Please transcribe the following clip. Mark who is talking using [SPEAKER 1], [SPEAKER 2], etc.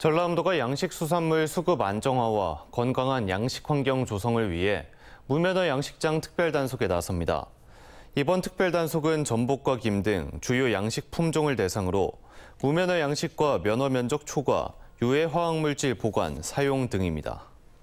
[SPEAKER 1] 전라남도가 양식수산물 수급 안정화와 건강한 양식 환경 조성을 위해 무면허 양식장 특별단속에 나섭니다. 이번 특별단속은 전복과 김 등 주요 양식 품종을 대상으로 무면허 양식과 면허 면적 초과, 유해 화학물질 보관, 사용 등입니다.